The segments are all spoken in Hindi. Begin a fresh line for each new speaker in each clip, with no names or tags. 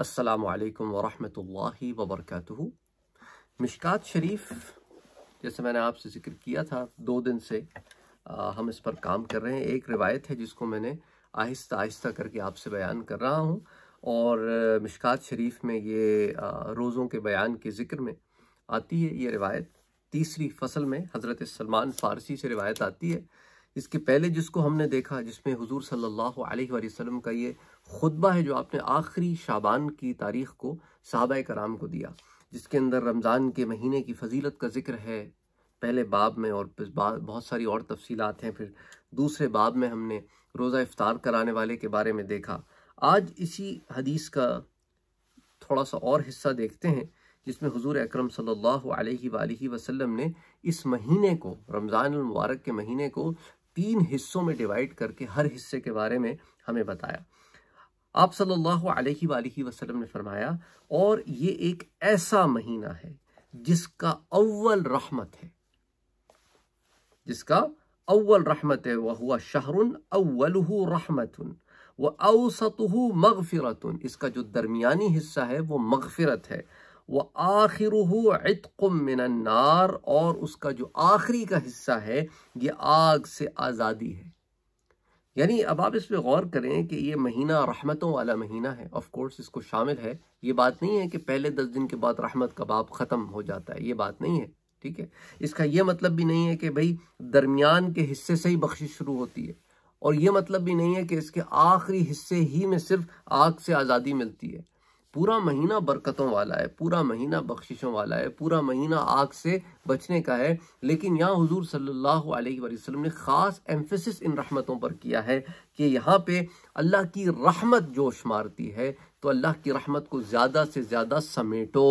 असलकम वरम वबरक मिशकात शरीफ जैसे मैंने आपसे ज़िक्र किया था दो दिन से आ, हम इस पर काम कर रहे हैं एक रिवायत है जिसको मैंने आहिस्ता आहिस्ता करके आपसे बयान कर रहा हूँ और मिशकात शरीफ में ये रोज़ों के बयान के ज़िक्र में आती है ये रिवायत तीसरी फसल में हज़रत सलमान फ़ारसी से रिवायत आती है इसके पहले जिसको हमने देखा जिसमें हुजूर सल्लल्लाहु अलैहि वसल्लम का ये खुतबा है जो आपने आखिरी शाबान की तारीख को सहाबा कराम को दिया जिसके अंदर रमज़ान के महीने की फजीलत का जिक्र है पहले बाब में और बहुत सारी और तफसीलात हैं फिर दूसरे बाब में हमने रोज़ा इफ्तार कराने वाले के बारे में देखा आज इसी हदीस का थोड़ा सा और हिस्सा देखते हैं जिसमें हजूर अक्रम सल्लल्लाहु अलैहि ने इस महीने को रमज़ानमबारक के महीने को तीन हिस्सों में डिवाइड करके हर हिस्से के बारे में हमें बताया आप सल्लल्लाहु अलैहि वसल्लम ने फरमाया और ये एक ऐसा महीना है जिसका अव्वल रहमत है जिसका अव्वल रहमत है वह हुआ शाहरुन अव्वल रहमतुन व अवसत मगफ़िरतुन इसका जो दरमियानी हिस्सा है वो मगफ़िरत है वह आखिर मिनन्नार और उसका जो आखिरी का हिस्सा है ये आग से आज़ादी है यानी अब आप इस पर गौर करें कि ये महीना रहमतों वाला महीना है ऑफ कोर्स इसको शामिल है ये बात नहीं है कि पहले दस दिन के बाद रहमत का बाप ख़त्म हो जाता है ये बात नहीं है ठीक है इसका यह मतलब भी नहीं है कि भाई दरमियान के हिस्से से ही बख्शिश शुरू होती है और ये मतलब भी नहीं है कि इसके आखिरी हिस्से ही में सिर्फ आग से आज़ादी मिलती है पूरा महीना बरकतों वाला है पूरा महीना बख्शिशों वाला है पूरा महीना आग से बचने का है लेकिन यहाँ हुजूर सल्लल्लाहु अलैहि वसल्लम ने ख़ास एम्फेसिस इन रहमतों पर किया है कि यहाँ पे अल्लाह की रहमत जोश मारती है तो अल्लाह की रहमत को ज़्यादा से ज़्यादा समेटो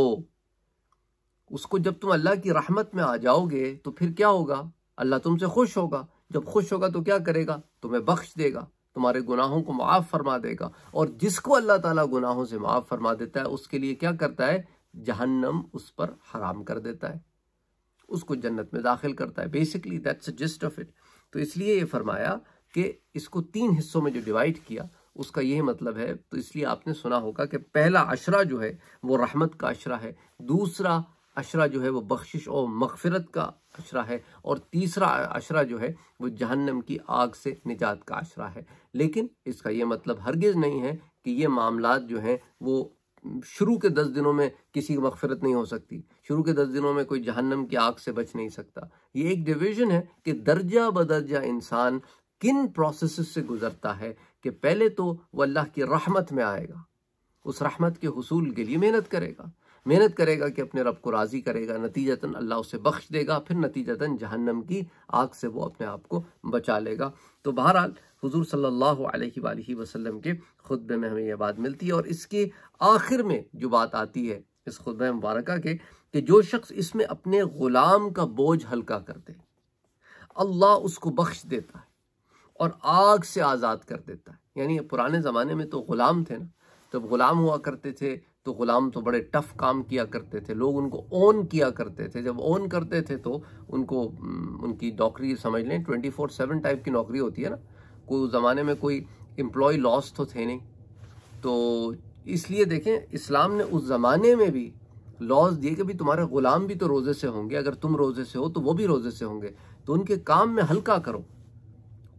उसको जब तुम अल्लाह की रहमत में आ जाओगे तो फिर क्या होगा अल्लाह तुमसे खुश होगा जब खुश होगा तो क्या करेगा तुम्हें बख्श देगा तुम्हारे गुनाहों को माफ़ फरमा देगा और जिसको अल्लाह ताला गुनाहों से माफ़ फरमा देता है उसके लिए क्या करता है जहन्नम उस पर हराम कर देता है उसको जन्नत में दाखिल करता है basically that's just of it तो इसलिए ये फरमाया कि इसको तीन हिस्सों में जो डिवाइड किया उसका यही मतलब है तो इसलिए आपने सुना होगा कि पहला अशरा जो है वो रहमत का अशरा है दूसरा अशरा जो है वो बख्शिश और मगफरत का अशरा है और तीसरा अशरा जो है वो जहन्नम की आग से निजात का अशरा है लेकिन इसका ये मतलब हरगिज़ नहीं है कि ये मामला जो हैं वो शुरू के दस दिनों में किसी की मगफरत नहीं हो सकती शुरू के दस दिनों में कोई जहन्नम की आग से बच नहीं सकता ये एक डिवीज़न है कि दर्जा बदर्जा इंसान किन प्रोसेस से गुजरता है कि पहले तो वह अल्लाह की रहमत में आएगा उस रहमत के हसूल के लिए मेहनत करेगा मेहनत करेगा कि अपने रब को राज़ी करेगा नतीजतन अल्लाह उसे बख्श देगा फिर नतीजतन जहन्नम की आग से वो अपने आप को बचा लेगा तो बहरहाल हुजूर सल्लल्लाहु अलैहि वसल्लम के खुतबे में हमें यह बात मिलती है और इसके आखिर में जो बात आती है इस खुतबे मुबारक के कि जो शख्स इसमें अपने ग़ुलाम का बोझ हल्का कर दे अल्लाह उसको बख्श देता है और आग से आज़ाद कर देता है यानी पुराने ज़माने में तो ग़ुलाम थे ना जब ग़ुलाम हुआ करते थे तो ग़ुलाम तो बड़े टफ़ काम किया करते थे लोग उनको ओन किया करते थे जब ओन करते थे तो उनको उनकी नौकरी समझ लें ट्वेंटी फोर सेवन टाइप की नौकरी होती है ना कोई उस ज़माने में कोई एम्प्लॉय लॉस तो थे नहीं तो इसलिए देखें इस्लाम ने उस ज़माने में भी लॉज दिए कि भी तुम्हारे ग़ुलाम भी तो रोज़े से होंगे अगर तुम रोज़े से हो तो वो भी रोज़े से होंगे तो उनके काम में हल्का करो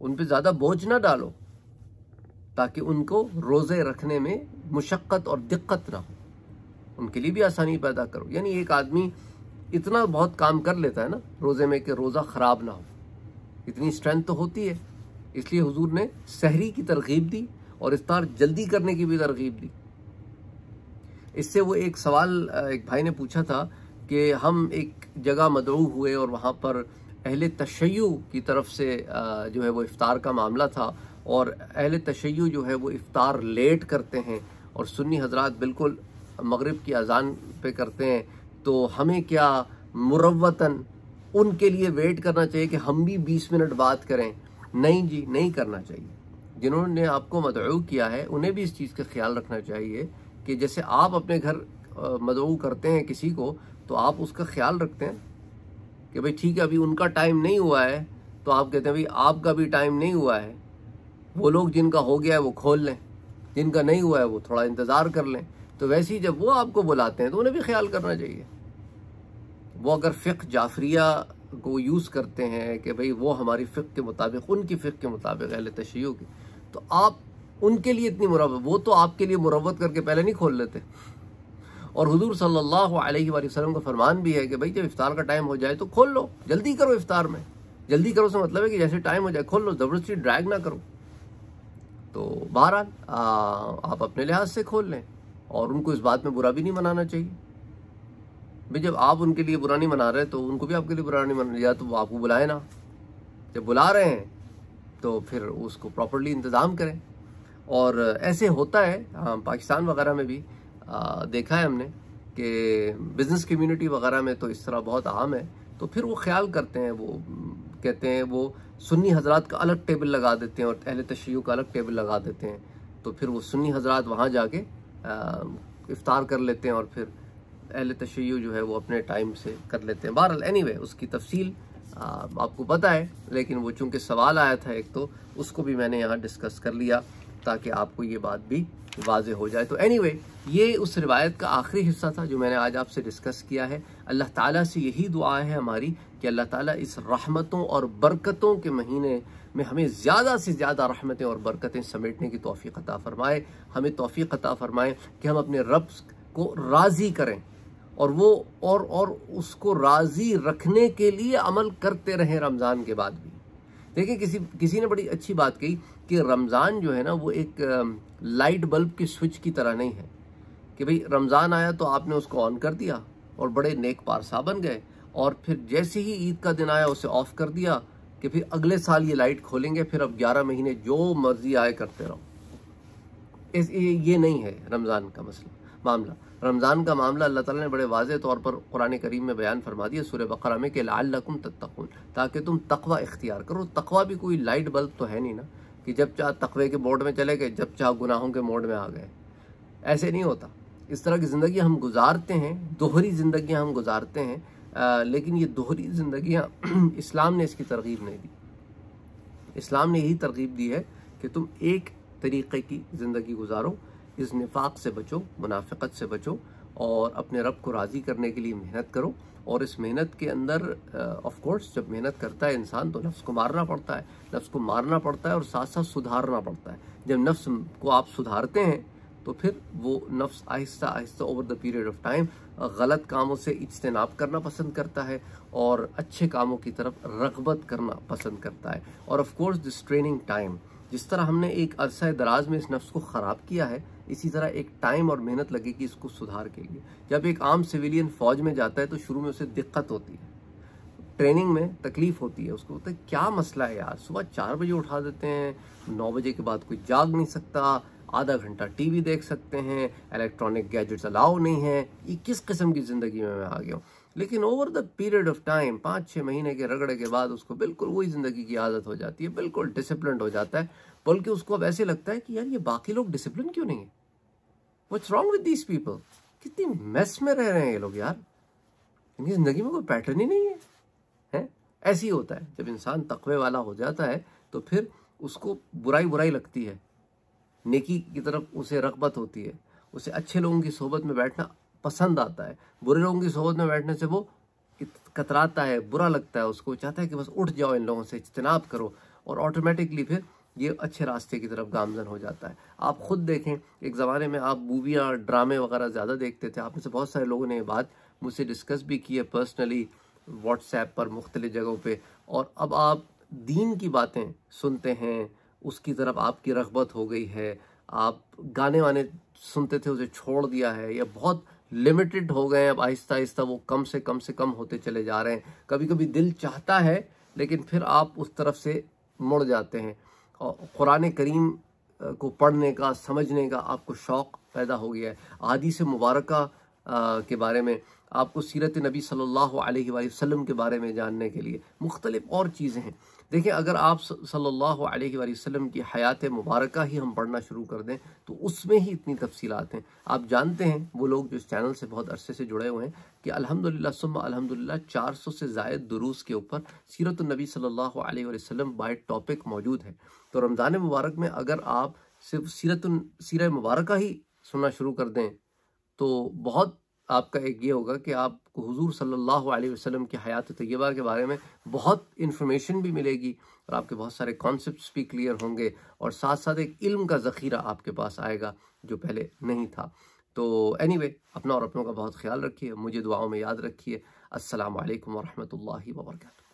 उन पर ज़्यादा बोझ ना डालो ताकि उनको रोज़े रखने में मुशक्क़त और दिक्कत ना हो उनके लिए भी आसानी पैदा करो यानी एक आदमी इतना बहुत काम कर लेता है ना रोज़े में कि रोज़ा ख़राब ना हो इतनी स्ट्रेंथ तो होती है इसलिए हुजूर ने सहरी की तरगीब दी और इफ्तार जल्दी करने की भी तरगीब दी इससे वो एक सवाल एक भाई ने पूछा था कि हम एक जगह मदरू हुए और वहाँ पर अहल तशैयू की तरफ से जो है वो इफ़ार का मामला था और अहल तशैयू जो है वो इफ़ार लेट करते हैं और सुन्नी हजरात बिल्कुल मगरिब की अजान पे करते हैं तो हमें क्या मुरवतन उनके लिए वेट करना चाहिए कि हम भी बीस मिनट बात करें नहीं जी नहीं करना चाहिए जिन्होंने आपको मदऊ किया है उन्हें भी इस चीज़ का ख्याल रखना चाहिए कि जैसे आप अपने घर मदऊ करते हैं किसी को तो आप उसका ख्याल रखते हैं कि भाई ठीक है अभी उनका टाइम नहीं हुआ है तो आप कहते हैं भाई आपका भी टाइम नहीं हुआ है वो लोग जिनका हो गया है वो खोल लें जिनका नहीं हुआ है वो थोड़ा इंतज़ार कर लें तो वैसे ही जब वो आपको बुलाते हैं तो उन्हें भी ख्याल करना चाहिए वो अगर फ़िक जाफरिया को यूज़ करते हैं कि भाई वो हमारी फ़िक के मुताबिक उनकी फ़िक के मुताबिक अहल तशैयों की तो आप उनके लिए इतनी मुरबत वो तो आपके लिए मुरवत करके पहले नहीं खोल लेते और हजूर सल्लल्लाहु अलैहि वसल्लम का फरमान भी है कि भाई जब इफ़ार का टाइम हो जाए तो खोल लो जल्दी करो इफ़ार में जल्दी करो से मतलब है कि जैसे टाइम हो जाए खोल लो ज़बरदस्ती ड्रैग ना करो तो बहरहाल आप अपने लिहाज से खोल लें और उनको इस बात में बुरा भी नहीं मनाना चाहिए भाई जब आप उनके लिए बुरा नहीं मना रहे तो उनको भी आपके लिए बुरा नहीं मना या तो आपको बुलाए ना जब बुला रहे हैं तो फिर उसको प्रॉपरली इंतज़ाम करें और ऐसे होता है हाँ, पाकिस्तान वगैरह में भी आ, देखा है हमने कि बिज़नेस कम्यूनिटी वगैरह में तो इस तरह बहुत आम है तो फिर वो ख्याल करते हैं वो कहते हैं वो सुन्नी हजरात का अलग टेबल लगा देते हैं और अहले तशैय का अलग टेबल लगा देते हैं तो फिर वो सुन्नी हजरात वहाँ जाके इफ़ार कर लेते हैं और फिर अहल तशैय जो है वो अपने टाइम से कर लेते हैं बहरहाल एनी anyway, उसकी तफसील आपको पता है लेकिन वो चूँकि सवाल आया था एक तो उसको भी मैंने यहाँ डिस्कस कर लिया ताकि आपको ये बात भी वाज हो जाए तो एनी anyway, ये उस रिवायत का आखिरी हिस्सा था जो मैंने आज आपसे डिस्कस किया है अल्लाह ताला से यही दुआ है हमारी कि अल्लाह ताला इस रहमतों और बरकतों के महीने में हमें ज़्यादा से ज़्यादा रहमतें और बरकतें समेटने की तोफ़ी अता फ़रमाए हमें तोफ़ी अता फ़रमाएँ कि हम अपने रब को राज़ी करें और वो और और उसको राज़ी रखने के लिए अमल करते रहें रमज़ान के बाद भी देखिए किसी किसी ने बड़ी अच्छी बात कही कि रमज़ान जो है ना वो एक लाइट बल्ब की स्विच की तरह नहीं है कि भाई रमज़ान आया तो आपने उसको ऑन कर दिया और बड़े नेक पारसा बन गए और फिर जैसे ही ईद का दिन आया उसे ऑफ़ कर दिया कि फिर अगले साल ये लाइट खोलेंगे फिर अब 11 महीने जो मर्जी आए करते रहो इस ये नहीं है रमज़ान का मसला मामला रमज़ान का मामला अल्लाह ताला ने बड़े वाज तौर पर कुरान करीम में बयान फरमा दिया सूर्य बकरा में कि लाकुम तत्तकून ताकि तुम तकवा इख्तियार करो तकवा भी कोई लाइट बल्ब तो है नहीं ना कि जब चाह तकवे के मोड में चले गए जब चाह गुनाहों के मोड में आ गए ऐसे नहीं होता इस तरह की ज़िंदगी हम गुजारते हैं दोहरी ज़िंदगी हम गुजारते हैं लेकिन ये दोहरी ज़िंदगियाँ इस्लाम ने इसकी तरगीब नहीं दी इस्लाम ने यही तरगीब दी है कि तुम एक तरीक़े की ज़िंदगी गुजारो इस निफाक से बचो मुनाफ़त से बचो और अपने रब को राज़ी करने के लिए मेहनत करो और इस मेहनत के अंदर ऑफ कोर्स जब मेहनत करता है इंसान तो नफ्स को मारना पड़ता है नफ्स को मारना पड़ता है और साथ साथ सुधारना पड़ता है जब नफ्स को आप सुधारते हैं तो फिर वो नफ्स आहिस्ता आहिस्ता over the period of time गलत कामों से इज्तनाब करना पसंद करता है और अच्छे कामों की तरफ रगबत करना पसंद करता है और of course this training time जिस तरह हमने एक अरसा दराज में इस नफ्स को ख़राब किया है इसी तरह एक टाइम और मेहनत लगेगी इसको सुधार के लिए जब एक आम सिविलियन फ़ौज में जाता है तो शुरू में उसे दिक्कत होती है ट्रेनिंग में तकलीफ़ होती है उसको होता तो है क्या मसला है यार सुबह चार बजे उठा देते हैं नौ बजे के बाद कोई जाग नहीं सकता आधा घंटा टीवी देख सकते हैं इलेक्ट्रॉनिक गैजेट्स अलाउ नहीं है ये किस किस्म की ज़िंदगी में मैं आ गया हूँ लेकिन over the period of time पाँच छः महीने के रगड़े के बाद उसको बिल्कुल वही ज़िंदगी की आदत हो जाती है बिल्कुल डिसिप्लिन हो जाता है बल्कि उसको अब ऐसे लगता है कि यार ये बाकी लोग डिसिप्लिन क्यों नहीं है what's wrong with these people कितनी मेस में रह रहे हैं ये लोग यार इनकी ज़िंदगी में कोई पैटर्न ही नहीं है हैं ऐसे ही होता है जब इंसान तकवे वाला हो जाता है तो फिर उसको बुराई बुराई लगती है नेकी की तरफ उसे रगबत होती है उसे अच्छे लोगों की सोबत में बैठना पसंद आता है बुरे लोगों की सोबत में बैठने से वो कतराता है बुरा लगता है उसको चाहता है कि बस उठ जाओ इन लोगों से इजतनाब करो और ऑटोमेटिकली फिर ये अच्छे रास्ते की तरफ गामजन हो जाता है आप खुद देखें एक ज़माने में आप मूवियाँ ड्रामे वगैरह ज़्यादा देखते थे आप में से बहुत सारे लोगों ने ये बात मुझसे डिस्कस भी की है पर्सनली व्हाट्सएप पर मुख्तलिफ जगहों पर और अब आप दीन की बातें सुनते हैं उसकी तरफ आपकी रगबत हो गई है आप गाने वाने सुनते थे उसे छोड़ दिया है या बहुत लिमिटेड हो गए अब आहिस्ता आहिस्ता वो कम से कम से कम होते चले जा रहे हैं कभी कभी दिल चाहता है लेकिन फिर आप उस तरफ से मुड़ जाते हैं और क़ुरान करीम को पढ़ने का समझने का आपको शौक़ पैदा हो गया है आदि से मुबारक के बारे में आपको सीरत नबी सल्लल्लाहु अलैहि वसल्लम के बारे में जानने के लिए मुख्तलिफ़ और चीज़ें हैं देखिए अगर आप सल्लल्लाहु अलैहि वसल्लम की हयात मुबारक ही हम पढ़ना शुरू कर दें तो उसमें ही इतनी तफसीलात हैं आप जानते हैं वो लोग जो इस चैनल से बहुत अरसे से जुड़े हुए हैं कि अल्हम्दुलिल्लाह सुम्मा अल्हम्दुलिल्लाह 400 से जायद दुरूस के ऊपर सीरत नबी सल्लल्लाहु अलैहि वसल्लम बाय टॉपिक मौजूद है तो रमज़ान मुबारक में अगर आप सिर्फ सीरत सीर मुबारक ही सुनना शुरू कर दें तो बहुत आपका एक ये होगा कि आपको हुजूर सल्लल्लाहु अलैहि वसल्लम की हयात तय्यबा के बारे में बहुत इन्फॉर्मेशन भी मिलेगी और आपके बहुत सारे कॉन्सेप्ट भी क्लियर होंगे और साथ साथ एक इल्म का ज़ख़ीरा आपके पास आएगा जो पहले नहीं था तो एनी anyway, अपना और अपनों का बहुत ख्याल रखिए मुझे दुआओं में याद रखिए असल वरहमल वर्का